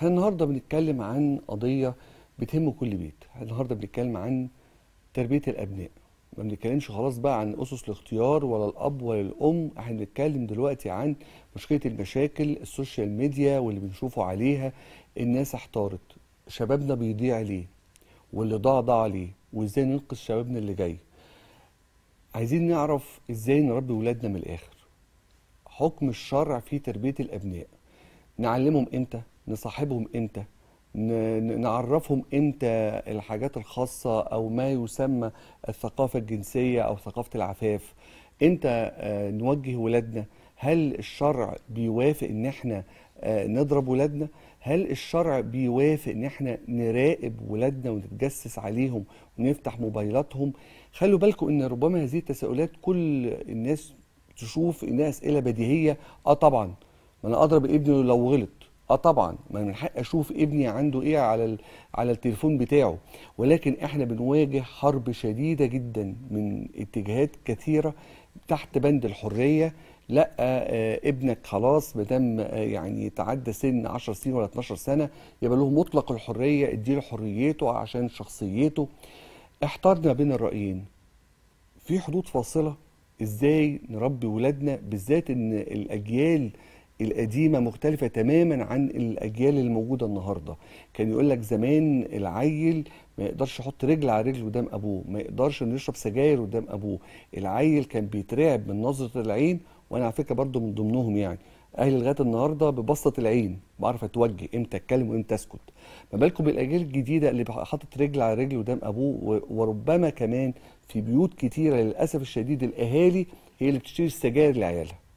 احنا النهارده بنتكلم عن قضيه بتهم كل بيت احنا النهارده بنتكلم عن تربيه الابناء ما بنتكلمش خلاص بقى عن اسس الاختيار ولا الاب ولا الام احنا بنتكلم دلوقتي عن مشكله المشاكل السوشيال ميديا واللي بنشوفه عليها الناس احتارت شبابنا بيضيع ليه واللي ضاع ضاع ليه وازاي ننقذ شبابنا اللي جاي عايزين نعرف ازاي نربي ولادنا من الاخر حكم الشرع في تربيه الابناء نعلمهم امتى نصاحبهم امتى نعرفهم امتى الحاجات الخاصه او ما يسمى الثقافه الجنسيه او ثقافه العفاف امتى آه، نوجه ولادنا هل الشرع بيوافق ان احنا آه، نضرب ولادنا هل الشرع بيوافق ان احنا نراقب ولادنا ونتجسس عليهم ونفتح موبايلاتهم خلوا بالكم ان ربما هذه التساؤلات كل الناس تشوف انها اسئله بديهيه اه طبعا ما انا اضرب ابني لو غلط اه طبعا ما من حق اشوف ابني عنده ايه على ال... على التليفون بتاعه ولكن احنا بنواجه حرب شديده جدا من اتجاهات كثيره تحت بند الحريه لا آه, آه، ابنك خلاص ما دام آه يعني تعدى سن 10 سنين ولا 12 سنه يبقى له مطلق الحريه اديله حريته عشان شخصيته احترنا بين الرايين في حدود فاصله ازاي نربي ولادنا بالذات ان الاجيال القديمه مختلفه تماما عن الاجيال الموجوده النهارده كان يقول لك زمان العيل ما يقدرش يحط رجل على رجل قدام ابوه ما يقدرش انه يشرب سجاير قدام ابوه العيل كان بيترعب من نظره العين وانا على فكره برضو من ضمنهم يعني اهلي لغايه النهارده ببسطه العين بعرف اتوجه امتى اتكلم وامتى اسكت ما بالكم بالاجيال الجديده اللي حاطط رجل على رجل قدام ابوه وربما كمان في بيوت كتيره للاسف الشديد الاهالي هي اللي بتشتري السجاير لعيالها